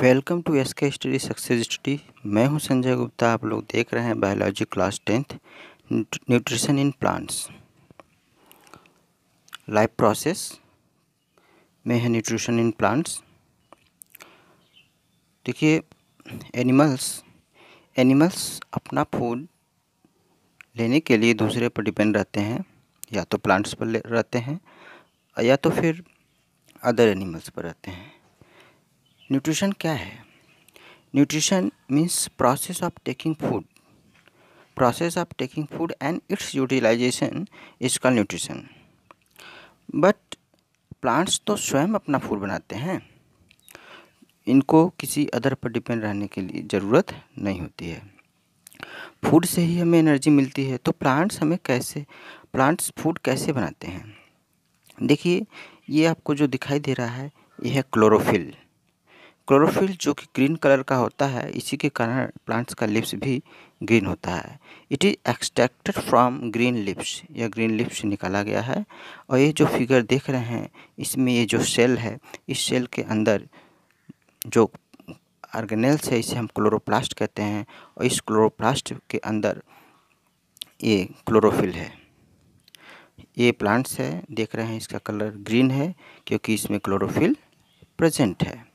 welcome to S K study success study मैं हूं संजय गुप्ता आप लोग देख रहे हैं biology class tenth nutrition in plants life process में है न्यूट्रिशन इन प्लांट्स देखिए एनिमल्स एनिमल्स अपना फूड लेने के लिए दूसरे पर डिपेंड रहते हैं या तो प्लांट्स पर रहते हैं या तो फिर अदर एनिमल्स पर रहते हैं न्यूट्रिशन क्या है nutrition means process of taking food process of taking food and its utilisation is call nutrition but plants तो स्वयं अपना फूड बनाते हैं इनको किसी अदर पर डिपेंड रहने के लिए ज़रूरत नहीं होती है फूड से ही हमें एनर्जी मिलती है तो प्लांट्स हमें कैसे प्लांट्स फूड कैसे बनाते हैं देखिए ये आपको जो दिखाई दे रहा है ये है क्लोरोफिल क्लोरोफिल जो कि ग्रीन कलर का होता है इसी के कारण प्लांट्स का लिप्स भी ग्रीन होता है it is extracted from green leaves या ग्रीन लिप्स निकाला गया है और ये जो फिगर देख रहे हैं इसमें ये जो सेल है इस सेल के अंदर जो आर्गेनेल्स है इसे हम क्लोरोप्लास्ट कहते हैं और इस क्लोरोप्लास्ट के अंदर ये क्लोरोफिल है ये प्लांट्स है देख रहे हैं इसका कलर ग्रीन है क्योंकि इसमें क्लोरोफिल प्रेजेंट है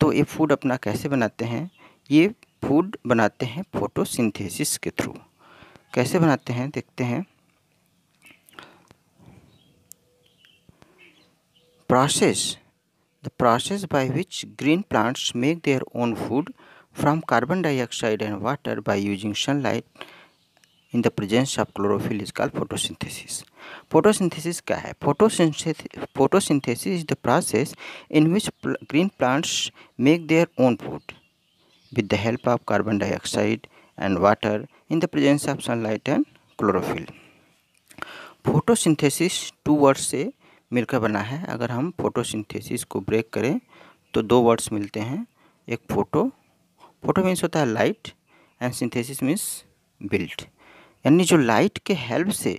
तो ये फूड अपना कैसे बनाते हैं ये फूड बनाते हैं फोटोसिंथेसिस के थ्रू कैसे बनाते हैं देखते हैं process the process by which green plants make their own food from carbon dioxide and water by using sunlight in the presence of chlorophyll is called photosynthesis photosynthesis क्या है photosynthesis is the process in which green plants make their own food with the help of carbon dioxide and water in the presence of sunlight and chlorophyll photosynthesis two words से मिलकर बना है अगर हम photosynthesis को break करें तो दो वर्ड्स मिलते हैं एक फ़ोटो फोटो मीन्स होता है light and synthesis means build यानी जो लाइट के हेल्प से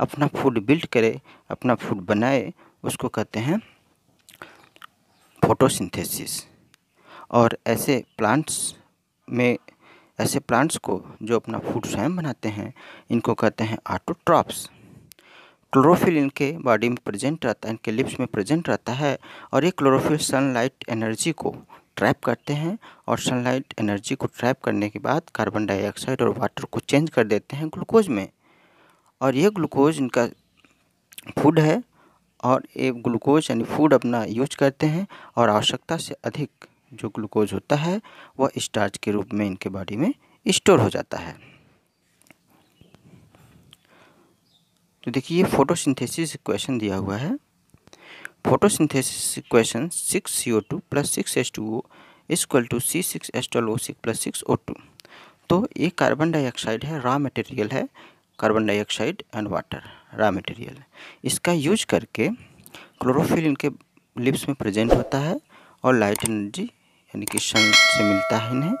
अपना फूड बिल्ड करे अपना फूड बनाए उसको कहते हैं फोटोसिंथेसिस और ऐसे प्लांट्स में ऐसे प्लांट्स को जो अपना फूड स्वयं बनाते हैं इनको कहते हैं आटोट्रॉप्स क्लोरोफिल इनके बॉडी में प्रेजेंट रहता है इनके लिप्स में प्रेजेंट रहता है और ये क्लोरोफिल सनलाइट एनर्जी को ट्रैप करते हैं और सनलाइट एनर्जी को ट्रैप करने के बाद कार्बन डाइऑक्साइड और वाटर को चेंज कर देते हैं ग्लूकोज में और ये ग्लूकोज इनका फूड है और ये ग्लूकोज यानी फूड अपना यूज करते हैं और आवश्यकता से अधिक जो ग्लूकोज होता है वह स्टार्च के रूप में इनके बॉडी में स्टोर हो जाता है तो देखिए ये फोटोसिंथेसिस क्वेश्चन दिया हुआ है photosynthesis equation six C O two plus six H two O equal to C six H twelve O six plus six O two तो ये कार्बन डाइऑक्साइड है रॉ मटेरियल है carbon dioxide and water raw material इसका use करके chlorophyll इनके leaves में present होता है और लाइट एनर्जी यानी कि सन से मिलता है इन्हें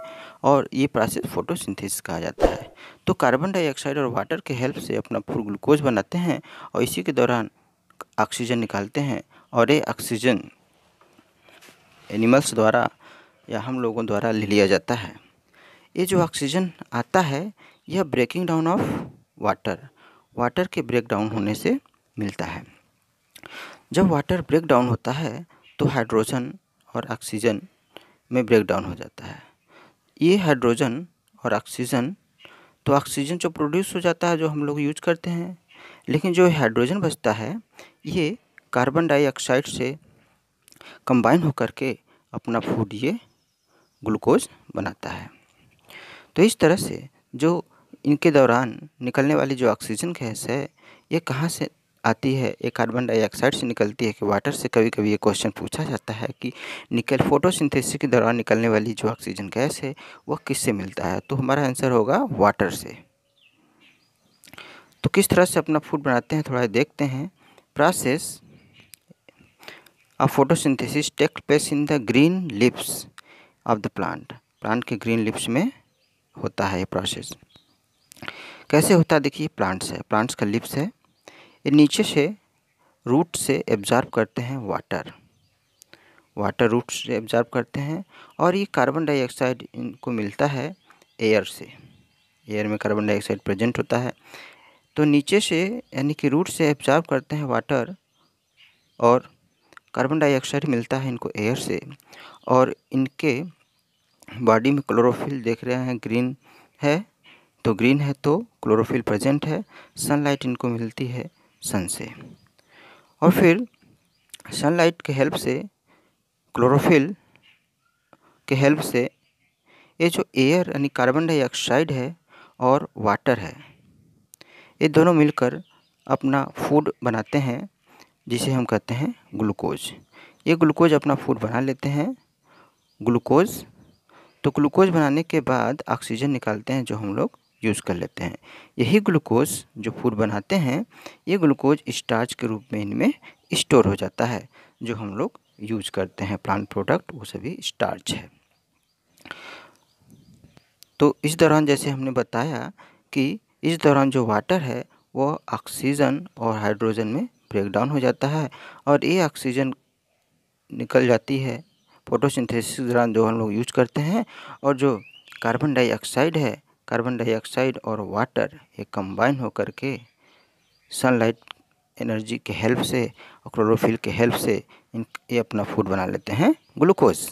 और ये प्रोसेस फोटोसिंथेसिस कहा जाता है तो कार्बन डाइऑक्साइड और वाटर के हेल्प से अपना फूल ग्लूकोज बनाते हैं और इसी के दौरान ऑक्सीजन निकालते हैं और ये ऑक्सीजन एनिमल्स द्वारा या हम लोगों द्वारा ले लिया जाता है ये जो ऑक्सीजन आता है यह breaking down of water water के ब्रेक डाउन होने से मिलता है जब वाटर ब्रेक डाउन होता है तो हाइड्रोजन और ऑक्सीजन में ब्रेक डाउन हो जाता है ये हाइड्रोजन और ऑक्सीजन तो ऑक्सीजन जो प्रोड्यूस हो जाता है जो हम लोग यूज करते हैं लेकिन जो हाइड्रोजन बचता है ये कार्बन डाइऑक्साइड से कंबाइन होकर के अपना फूड ये ग्लूकोज बनाता है तो इस तरह से जो इनके दौरान निकलने वाली जो ऑक्सीजन गैस है ये कहाँ से आती है ये कार्बन डाइऑक्साइड से निकलती है कि वाटर से कभी कभी ये क्वेश्चन पूछा जाता है कि निकल फोटोसिंथेसिस के दौरान निकलने वाली जो ऑक्सीजन गैस है वह किससे मिलता है तो हमारा आंसर होगा वाटर से तो किस तरह से अपना फूड बनाते हैं थोड़ा देखते हैं process A photosynthesis takes place in the green leaves of the plant plant के ग्रीन लिप्स में होता है ये प्रोसेस कैसे होता है देखिए प्लांट्स है प्लांट्स का लिप्स है ये नीचे से रूट से एब्जॉर्ब करते हैं वाटर वाटर रूट से एब्जॉर्ब करते हैं और ये कार्बन डाइऑक्साइड इनको मिलता है एयर से एयर में कार्बन डाइऑक्साइड प्रेजेंट होता है तो नीचे से यानी कि रूट से एब्जॉर्ब करते हैं वाटर और कार्बन डाइऑक्साइड मिलता है इनको एयर से और इनके बॉडी में क्लोरोफिल देख रहे हैं ग्रीन है तो ग्रीन है तो क्लोरोफिल प्रेजेंट है सनलाइट इनको मिलती है सन से और फिर सनलाइट के हेल्प से क्लोरोफिल के हेल्प से ये जो एयर यानी कार्बन डाइऑक्साइड है और वाटर है ये दोनों मिलकर अपना फूड बनाते हैं जिसे हम कहते हैं ग्लूकोज ये ग्लूकोज अपना फूड बना लेते हैं ग्लूकोज तो ग्लूकोज बनाने के बाद ऑक्सीजन निकालते हैं जो हम लोग यूज़ कर लेते हैं यही ग्लूकोज जो फूड बनाते हैं ये ग्लूकोज स्टार्च के रूप में इनमें स्टोर हो जाता है जो हम लोग यूज करते हैं प्लांट प्रोडक्ट वो सभी स्टार्च है तो इस दौरान जैसे हमने बताया कि इस दौरान जो वाटर है वह ऑक्सीजन और हाइड्रोजन में ब्रेक डाउन हो जाता है और ये ऑक्सीजन निकल जाती है फोटोसिंथेसिस के दौरान जो हम लोग यूज करते हैं और जो कार्बन डाइऑक्साइड है कार्बन डाइऑक्साइड और वाटर ये कंबाइन होकर के सनलाइट एनर्जी के हेल्प से और क्लोरोफिल के हेल्प से इन ये अपना फूड बना लेते हैं glucose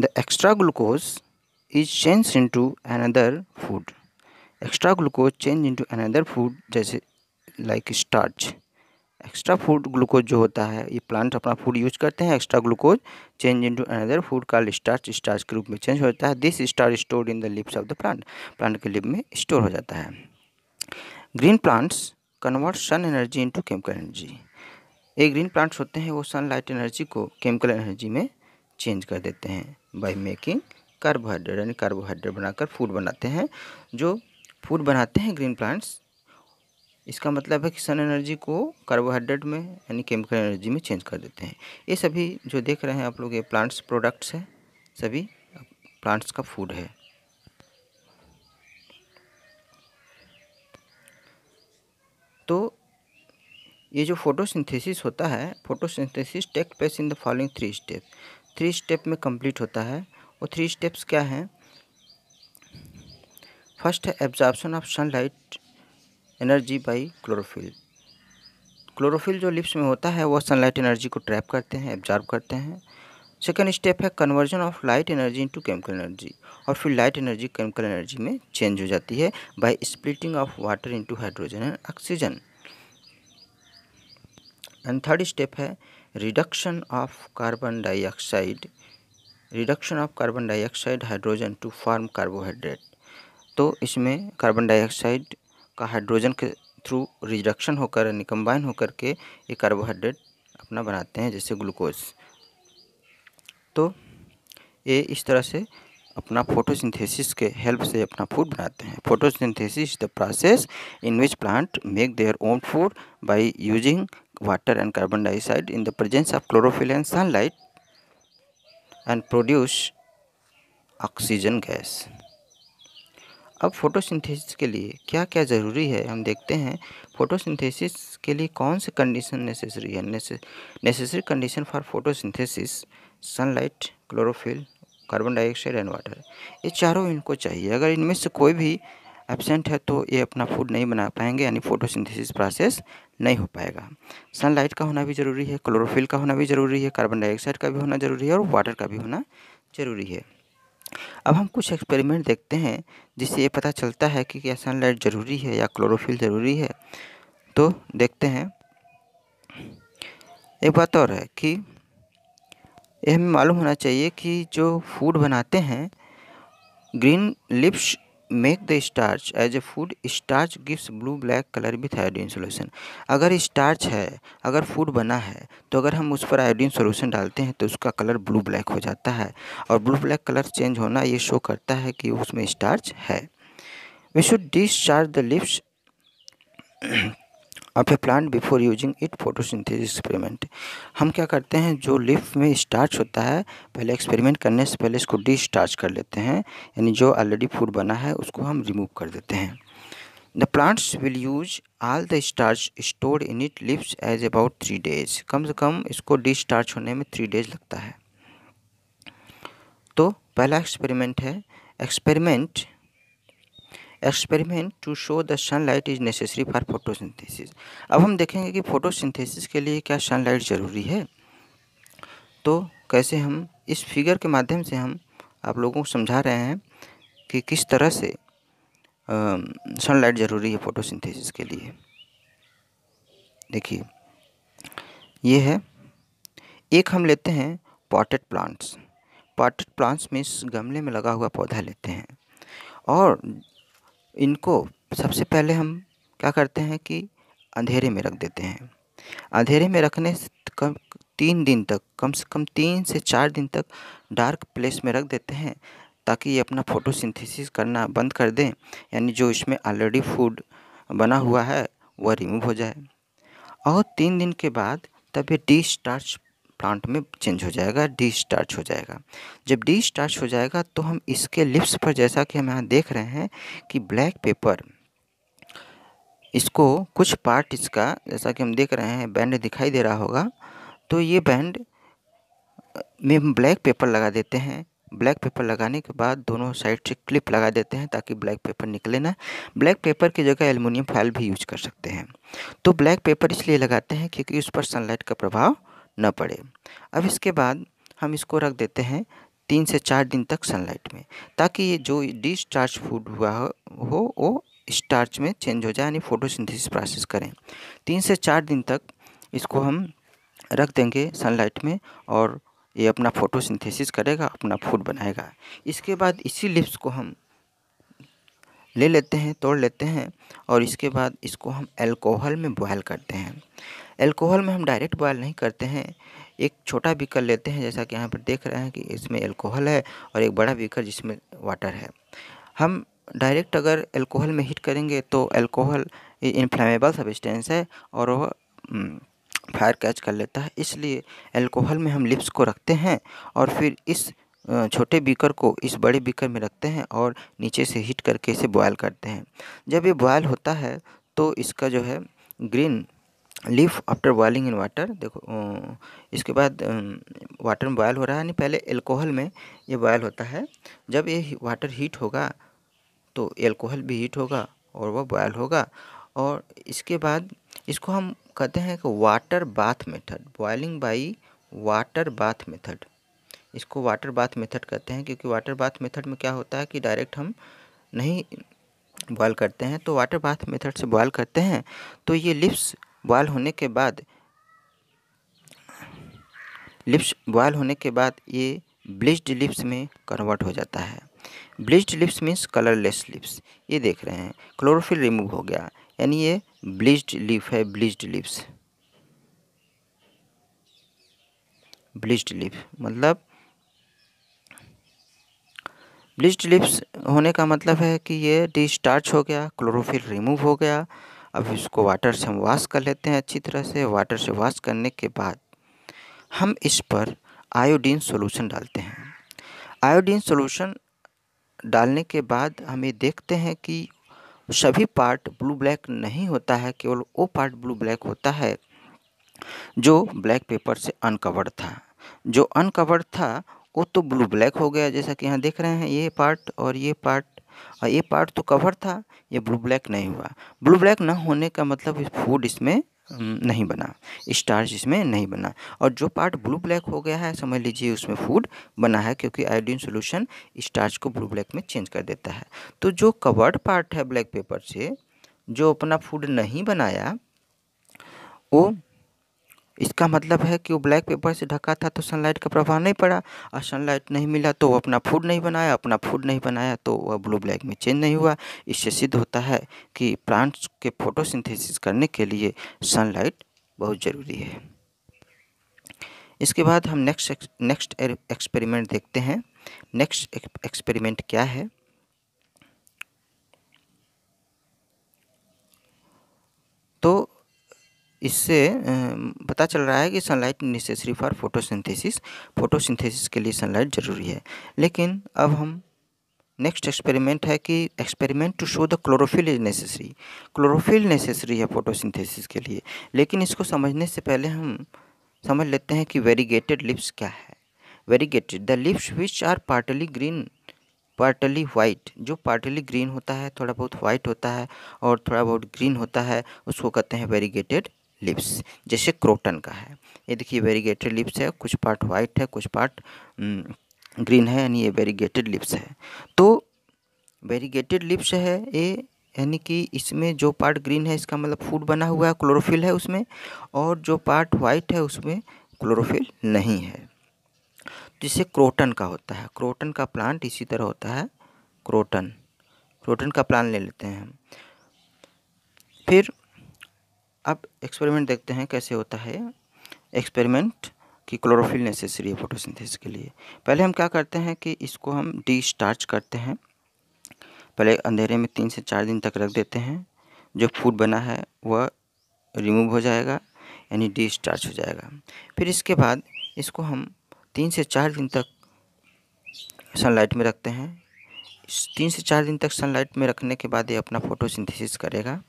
the extra glucose is change into another food extra glucose change into another food जैसे like starch extra food glucose जो होता है ये प्लांट अपना फूड यूज करते हैं extra glucose change into another food call starch starch के रूप में चेंज हो जाता है this star store in the leaves of the plant plant के लिप में स्टोर हो जाता है green plants convert sun energy into chemical energy ये ग्रीन प्लांट्स होते हैं वो सनलाइट एनर्जी को केमिकल एनर्जी में चेंज कर देते हैं बाई मेकिंग कार्बोहाइड्रेट यानी कार्बोहाइड्रेट बनाकर फूड बनाते हैं जो फूड बनाते हैं ग्रीन प्लांट्स इसका मतलब है कि सन एनर्जी को कार्बोहाइड्रेट में यानी केमिकल एनर्जी में चेंज कर देते हैं ये सभी जो देख रहे हैं आप लोग ये प्लांट्स प्रोडक्ट्स हैं सभी प्लांट्स का फूड है तो ये जो फोटोसिंथेसिस होता है photosynthesis take place in the following three step three step में कंप्लीट होता है और थ्री स्टेप्स क्या हैं फर्स्ट है absorption of sunlight energy by chlorophyll chlorophyll जो लिप्स में होता है वह सनलाइट एनर्जी को ट्रैप करते हैं एब्जॉर्ब करते हैं सेकेंड स्टेप है conversion of light energy into chemical energy और फिर लाइट एनर्जी केमिकल एनर्जी में चेंज हो जाती है by splitting of water into hydrogen and oxygen and third step है reduction of carbon dioxide reduction of carbon dioxide hydrogen to form carbohydrate तो इसमें carbon dioxide का हाइड्रोजन के through reduction होकर यानी कंबाइन होकर के ये कार्बोहाइड्रेट अपना बनाते हैं जैसे ग्लूकोज तो ये इस तरह से अपना फोटोसिंथेसिस के हेल्प से अपना फूड बनाते हैं photosynthesis is the process in which plant make their own food by using water and carbon dioxide in the presence of chlorophyll and sunlight and produce oxygen gas अब photosynthesis के लिए क्या क्या ज़रूरी है हम देखते हैं फोटोसिंथेसिस के लिए कौन से कंडीशन नेसेसरी है necessary condition for photosynthesis sunlight chlorophyll carbon dioxide and water ये चारों इनको चाहिए अगर इनमें से कोई भी एबसेंट है तो ये अपना फूड नहीं बना पाएंगे यानी फोटोसिंथेसिस प्रोसेस नहीं हो पाएगा सनलाइट का होना भी ज़रूरी है क्लोरोफिल का होना भी ज़रूरी है कार्बन डाइऑक्साइड का भी होना ज़रूरी है और वाटर का भी होना ज़रूरी है अब हम कुछ एक्सपेरिमेंट देखते हैं जिससे ये पता चलता है कि क्या सनलाइट ज़रूरी है या क्लोरोफिल ज़रूरी है तो देखते हैं एक बात और है कि यह हमें मालूम होना चाहिए कि जो फूड बनाते हैं green leaves make the starch as a food starch gives blue black colour with iodine solution अगर स्टार्च है अगर फूड बना है तो अगर हम उस पर आयोडीन सोल्यूशन डालते हैं तो उसका कलर ब्लू ब्लैक हो जाता है और ब्लू ब्लैक कलर चेंज होना ये शो करता है कि उसमें स्टार्च है we should discharge the leaves of a plant before using it photosynthesis experiment हम क्या करते हैं जो लिफ में स्टार्च होता है पहले एक्सपेरिमेंट करने से पहले इसको डी स्टार्च कर लेते हैं यानी जो ऑलरेडी फूड बना है उसको हम रिमूव कर देते हैं the plants will use all the starch store in it leaves as about three days कम से कम इसको डी स्टार्च होने में थ्री डेज लगता है तो पहला एक्सपेरिमेंट है experiment experiment to show the sunlight is necessary for photosynthesis अब हम देखेंगे कि फोटोसिंथेसिस के लिए क्या सनलाइट ज़रूरी है तो कैसे हम इस फिगर के माध्यम से हम आप लोगों को समझा रहे हैं कि किस तरह से सनलाइट ज़रूरी है फोटोसिंथेसिस के लिए देखिए ये है एक हम लेते हैं पॉटेड प्लांट्स पॉटेड प्लांट्स में इस गमले में लगा हुआ पौधा लेते हैं और इनको सबसे पहले हम क्या करते हैं कि अंधेरे में रख देते हैं अंधेरे में रखने कम तीन दिन तक कम से कम तीन से चार दिन तक डार्क प्लेस में रख देते हैं ताकि ये अपना फोटोसिंथेसिस करना बंद कर दें यानी जो इसमें ऑलरेडी फूड बना हुआ है वह रिमूव हो जाए और तीन दिन के बाद तब ये डी स्टार्च प्लांट में चेंज हो जाएगा डी स्टार्च हो जाएगा जब डी स्टार्च हो जाएगा तो हम इसके लिप्स पर जैसा कि हम यहाँ देख रहे हैं कि ब्लैक पेपर इसको कुछ पार्ट इसका जैसा कि हम देख रहे हैं बैंड दिखाई दे रहा होगा तो ये बैंड में हम ब्लैक पेपर लगा देते हैं ब्लैक पेपर लगाने के बाद दोनों साइड से क्लिप लगा देते हैं ताकि ब्लैक पेपर निकले ना ब्लैक पेपर की जगह एलमिनियम फाइल भी यूज कर सकते हैं तो ब्लैक पेपर इसलिए लगाते हैं क्योंकि उस पर सनलाइट का प्रभाव न पड़े अब इसके बाद हम इसको रख देते हैं तीन से चार दिन तक सनलाइट में ताकि ये जो डिस्टार्च फूड हुआ हो वो स्टार्च में चेंज हो जाए यानी फोटोसिंथेसिस प्रोसेस करें तीन से चार दिन तक इसको हम रख देंगे सनलाइट में और ये अपना फोटोसिंथेसिस करेगा अपना फूड बनाएगा इसके बाद इसी लिप्स को हम ले लेते हैं तोड़ लेते हैं और इसके बाद इसको हम एल्कोहल में बॉयल करते हैं एल्कोहल में हम डायरेक्ट बॉयल नहीं करते हैं एक छोटा बीकर लेते हैं जैसा कि यहाँ पर देख रहे हैं कि इसमें एल्कोहल है और एक बड़ा बीकर जिसमें वाटर है हम डायरेक्ट अगर एल्कोहल में हीट करेंगे तो एल्कोहल इनफ्लेमेबल सब्सटेंस है और वह हम्म, फायर कैच कर लेता है इसलिए एल्कोहल में हम लिप्स को रखते हैं और फिर इस छोटे बीकर को इस बड़े बीकर में रखते हैं और नीचे से हीट करके इसे बॉयल करते हैं जब ये बॉयल होता है तो इसका जो है green leaf after boiling in water देखो इसके बाद वाटर में बॉयल हो रहा है यानी पहले एल्कोहल में ये बॉयल होता है जब ये वाटर हीट होगा तो एल्कोहल भी हीट होगा और वह बॉयल होगा और इसके बाद इसको हम कहते हैं कि water bath method boiling by water bath method इसको वाटर बाथ मेथड कहते हैं क्योंकि वाटर बाथ मेथड में क्या होता है कि डायरेक्ट हम नहीं बॉयल करते हैं तो वाटर बाथ मेथड से बॉयल करते हैं तो ये लिप्स बॉयल होने के बाद लिप्स बॉयल होने के बाद ये ब्लिच्ड लिप्स में कन्वर्ट हो जाता है bleached leaves means colourless leaves ये देख रहे हैं क्लोरोफिल रिमूव हो गया यानी ये ब्लिच्ड लिप है ब्लिच्ड लिप्स ब्लिच्ड लिप मतलब ब्लिच्ड लिप्स होने का मतलब है कि ये डिस्टार्च हो गया क्लोरोफिल रिमूव हो गया अब इसको वाटर से हम वाश कर लेते हैं अच्छी तरह से वाटर से वाश करने के बाद हम इस पर आयोडीन सॉल्यूशन डालते हैं आयोडीन सॉल्यूशन डालने के बाद हम ये देखते हैं कि सभी पार्ट ब्लू ब्लैक नहीं होता है केवल वो पार्ट ब्लू ब्लैक होता है जो ब्लैक पेपर से अनकवर्ड था जो अनकवर्ड था वो तो ब्लू ब्लैक हो गया जैसा कि यहाँ देख रहे हैं ये पार्ट और ये पार्ट और ये पार्ट तो कवर था ये ब्लू ब्लैक नहीं हुआ ब्लू ब्लैक ना होने का मतलब फूड इसमें नहीं बना स्टार्च इसमें नहीं बना और जो पार्ट ब्लू ब्लैक हो गया है समझ लीजिए उसमें फूड बना है क्योंकि आयोडीन सोल्यूशन स्टार्च को ब्लू ब्लैक में चेंज कर देता है तो जो कवर्ड पार्ट है ब्लैक पेपर से जो अपना फूड नहीं बनाया वो इसका मतलब है कि वो ब्लैक पेपर से ढका था तो सनलाइट का प्रभाव नहीं पड़ा और सनलाइट नहीं मिला तो वो अपना फूड नहीं बनाया अपना फूड नहीं बनाया तो वह ब्लू ब्लैक में चेंज नहीं हुआ इससे सिद्ध होता है कि प्लांट्स के फोटोसिंथेसिस करने के लिए सनलाइट बहुत ज़रूरी है इसके बाद हम नेक्स्ट नेक्स्ट एक्सपेरिमेंट देखते हैं नेक्स्ट एक्सपेरिमेंट क्या है तो इससे पता चल रहा है कि sunlight necessary for photosynthesis photosynthesis के लिए सनलाइट ज़रूरी है लेकिन अब हम नेक्स्ट एक्सपेरिमेंट है कि experiment to show the chlorophyll is necessary chlorophyll necessary है फोटोसिंथेसिस के लिए लेकिन इसको समझने से पहले हम समझ लेते हैं कि वेरीगेटेड लिप्स क्या है variegated the lips which are partly green partly white जो पार्टली ग्रीन होता है थोड़ा बहुत वाइट होता है और थोड़ा बहुत ग्रीन होता है उसको कहते हैं वेरीगेटेड लिप्स जैसे क्रोटन का है ये देखिए वेरीगेटेड लिप्स है कुछ पार्ट वाइट है कुछ पार्ट हम्म, ग्रीन है यानी ये वेरीगेटेड लिप्स है तो वेरीगेटेड लिप्स है ये यानी कि इसमें जो पार्ट ग्रीन है इसका मतलब फूड बना हुआ है क्लोरोफिल है उसमें और जो पार्ट वाइट है उसमें क्लोरोफिल नहीं है तो जिसे क्रोटन का होता है क्रोटन का प्लांट इसी तरह होता है क्रोटन क्रोटन का प्लांट ले लेते हैं हम फिर अब एक्सपेरिमेंट देखते हैं कैसे होता है एक्सपेरिमेंट कि क्लोरोफिल नेसेसरी है फोटोसिंथेसिस के लिए पहले हम क्या करते हैं कि इसको हम डी स्टार्च करते हैं पहले अंधेरे में तीन से चार दिन तक रख देते हैं जो फूड बना है वह रिमूव हो जाएगा यानी डी स्टार्च हो जाएगा फिर इसके बाद इसको हम तीन से चार दिन तक सनलाइट में रखते हैं तीन से चार दिन तक सनलाइट में रखने के बाद ये अपना फोटोसिंथेसिस करेगा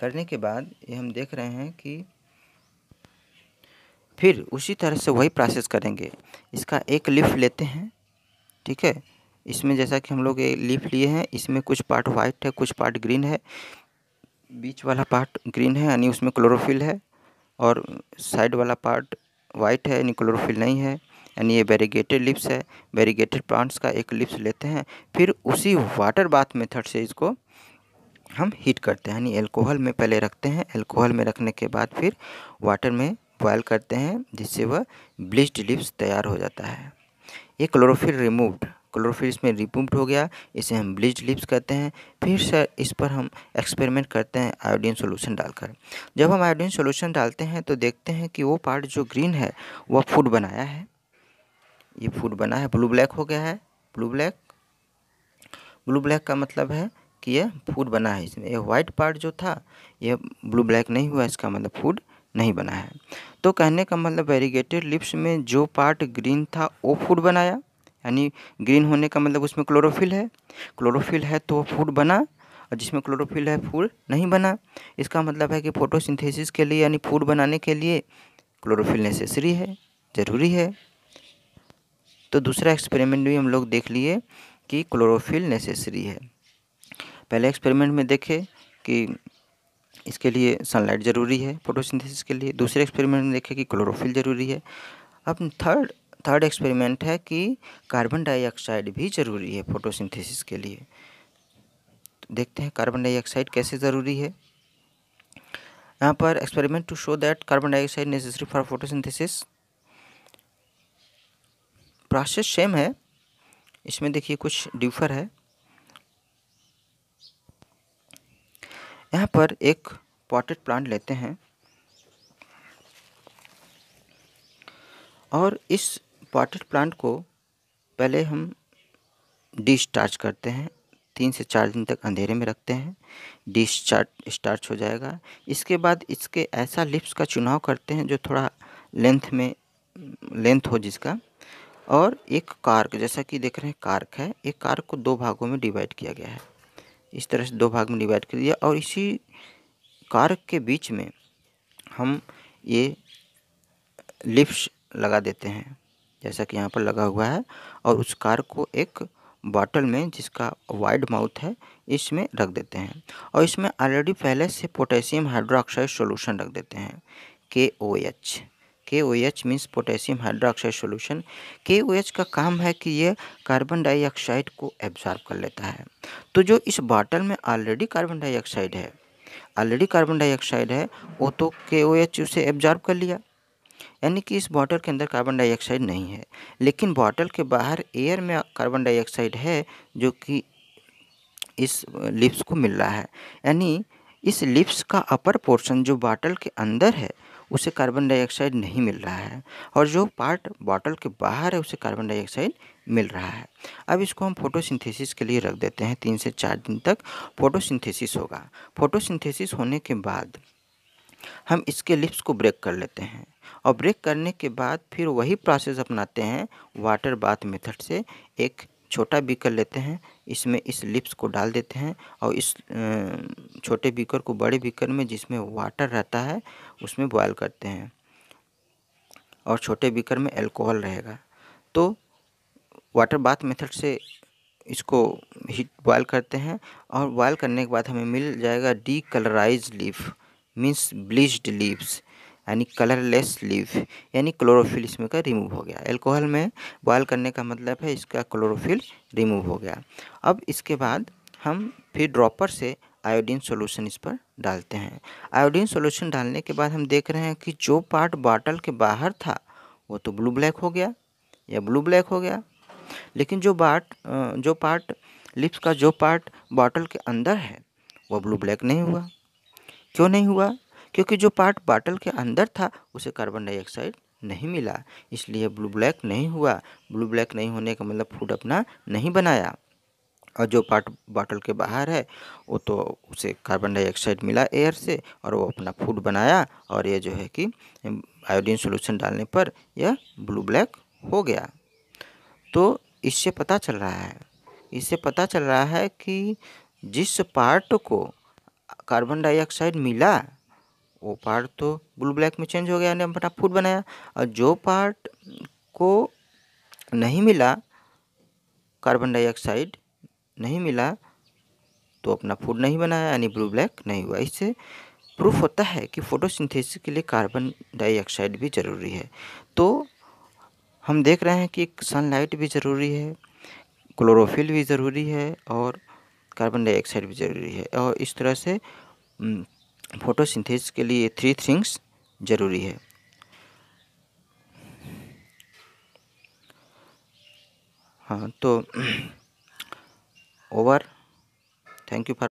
करने के बाद ये हम देख रहे हैं कि फिर उसी तरह से वही प्रोसेस करेंगे इसका एक लीफ लेते हैं ठीक है इसमें जैसा कि हम लोग ये लीफ लिए हैं इसमें कुछ पार्ट वाइट है कुछ पार्ट ग्रीन है बीच वाला पार्ट ग्रीन है यानी उसमें क्लोरोफिल है और साइड वाला पार्ट वाइट है यानी क्लोरोफिल नहीं है यानी ये वेरीगेटेड लिप्स है वेरीगेटेड प्लांट्स का एक लिप्स लेते हैं फिर उसी वाटर बाथ मेथड से इसको हम हीट करते हैं यानी एल्कोहल में पहले रखते हैं एल्कोहल में रखने के बाद फिर वाटर में बॉयल करते हैं जिससे वह ब्लिच्ड लिप्स तैयार हो जाता है ये क्लोरोफिल रिमूव्ड क्लोरोफिल इसमें रिमूव्ड हो गया इसे हम ब्लीच लिप्स कहते हैं फिर सर इस पर हम एक्सपेरिमेंट करते हैं आयोडीन सोल्यूशन डालकर जब हम आयोडीन सोल्यूशन डालते हैं तो देखते हैं कि वो पार्ट जो ग्रीन है वह फूड बनाया है ये फूड बना है ब्लू ब्लैक हो गया है ब्लू ब्लैक ब्लू ब्लैक का मतलब है कि यह फूड बना है इसमें यह व्हाइट पार्ट जो था यह ब्लू ब्लैक नहीं हुआ इसका मतलब फूड नहीं बना है तो कहने का मतलब वेरीगेटेड लिप्स में जो पार्ट ग्रीन था वो फूड बनाया यानी ग्रीन होने का मतलब उसमें क्लोरोफिल है क्लोरोफिल है तो फूड बना और जिसमें क्लोरोफिल है फूड नहीं बना इसका मतलब है कि फोटोसिंथेसिस के लिए यानी फूड बनाने के लिए क्लोरोफिल नेसेसरी है ज़रूरी है तो दूसरा एक्सपेरिमेंट भी हम लोग देख लिए कि क्लोरोफिल नेसेसरी है पहले एक्सपेरिमेंट में देखे कि इसके लिए सनलाइट ज़रूरी है फोटोसिंथेसिस के लिए दूसरे एक्सपेरिमेंट में देखे कि क्लोरोफिल ज़रूरी है अब थर्ड थर्ड एक्सपेरिमेंट है कि कार्बन डाइऑक्साइड भी ज़रूरी है फोटोसिंथेसिस के लिए तो देखते हैं कार्बन डाइऑक्साइड कैसे ज़रूरी है यहाँ पर experiment to show that carbon dioxide necessary for photosynthesis process same है इसमें देखिए कुछ डिफर है यहाँ पर एक पॉटेड प्लांट लेते हैं और इस पॉटेड प्लांट को पहले हम डिस्चार्ज करते हैं तीन से चार दिन तक अंधेरे में रखते हैं डिस्चार्ज स्टार्च हो जाएगा इसके बाद इसके ऐसा लिप्स का चुनाव करते हैं जो थोड़ा लेंथ में लेंथ हो जिसका और एक कार्क जैसा कि देख रहे हैं कार्क है एक कार्क को दो भागों में डिवाइड किया गया है इस तरह से दो भाग में डिवाइड कर दिया और इसी कारक के बीच में हम ये लिप्स लगा देते हैं जैसा कि यहाँ पर लगा हुआ है और उस कार को एक बॉटल में जिसका वाइड माउथ है इसमें रख देते हैं और इसमें ऑलरेडी पहले से पोटेशियम हाइड्रोक्साइड सॉल्यूशन रख देते हैं के O H K O H means potassium hydroxide solution K O H का काम है कि यह कार्बन डाइऑक्साइड को एब्जॉर्ब कर लेता है तो जो इस बॉटल में ऑलरेडी कार्बन डाइऑक्साइड है ऑलरेडी कार्बन डाइऑक्साइड है वो तो के ओ एच उसे एब्जॉर्ब कर लिया यानी कि इस बॉटल के अंदर कार्बन डाइऑक्साइड नहीं है लेकिन बॉटल के बाहर एयर में कार्बन डाइऑक्साइड है जो कि इस लिप्स को मिल रहा है यानी इस लिप्स का अपर पोर्शन जो बॉटल के अंदर है उसे कार्बन डाइऑक्साइड नहीं मिल रहा है और जो पार्ट बॉटल के बाहर है उसे कार्बन डाइऑक्साइड मिल रहा है अब इसको हम फोटोसिंथेसिस के लिए रख देते हैं तीन से चार दिन तक फोटोसिंथेसिस होगा फोटोसिंथेसिस होने के बाद हम इसके लिप्स को ब्रेक कर लेते हैं और ब्रेक करने के बाद फिर वही प्रोसेस अपनाते हैं वाटर बाथ मेथड से एक छोटा बीकर लेते हैं इसमें इस लिप्स को डाल देते हैं और इस छोटे बीकर को बड़े बीकर में जिसमें वाटर रहता है उसमें बॉयल करते हैं और छोटे बीकर में अल्कोहल रहेगा तो वाटर बाथ मेथड से इसको हीट बॉयल करते हैं और बॉयल करने के बाद हमें मिल जाएगा decolourise leaf means bleached leaves यानी कलरलेस लीव यानी क्लोरोफिल इसमें का रिमूव हो गया एल्कोहल में बॉयल करने का मतलब है इसका क्लोरोफिल रिमूव हो गया अब इसके बाद हम फिर ड्रॉपर से आयोडीन सॉल्यूशन इस पर डालते हैं आयोडीन सॉल्यूशन डालने के बाद हम देख रहे हैं कि जो पार्ट बाटल के बाहर था वो तो ब्लू ब्लैक हो गया या ब्लू ब्लैक हो गया लेकिन जो बाट जो पार्ट लिप्स का जो पार्ट बॉटल के अंदर है वो ब्लू ब्लैक नहीं हुआ क्यों नहीं हुआ क्योंकि जो पार्ट बाटल के अंदर था उसे कार्बन डाइऑक्साइड नहीं मिला इसलिए ब्लू ब्लैक नहीं हुआ ब्लू ब्लैक नहीं होने का मतलब फूड अपना नहीं बनाया और जो पार्ट बाटल के बाहर है वो तो उसे कार्बन डाइऑक्साइड मिला एयर से और वो अपना फूड बनाया और ये जो है कि आयोडीन सॉल्यूशन डालने पर यह ब्लू ब्लैक हो गया तो इससे पता चल रहा है इससे पता चल रहा है कि जिस पार्ट को कार्बन डाइऑक्साइड मिला वो पार्ट तो ब्लू ब्लैक में चेंज हो गया यानी फटाफट बनाया और जो पार्ट को नहीं मिला कार्बन डाइऑक्साइड नहीं मिला तो अपना फूड नहीं बनाया यानी ब्लू ब्लैक नहीं हुआ इससे प्रूफ होता है कि फोटोसिंथेसिस के लिए कार्बन डाइऑक्साइड भी ज़रूरी है तो हम देख रहे हैं कि सनलाइट भी ज़रूरी है क्लोरोफिल भी ज़रूरी है और कार्बन डाइऑक्साइड भी ज़रूरी है और इस तरह से फोटोसिंथेसिस के लिए थ्री थिंग्स जरूरी है हाँ तो ओवर थैंक यू फॉर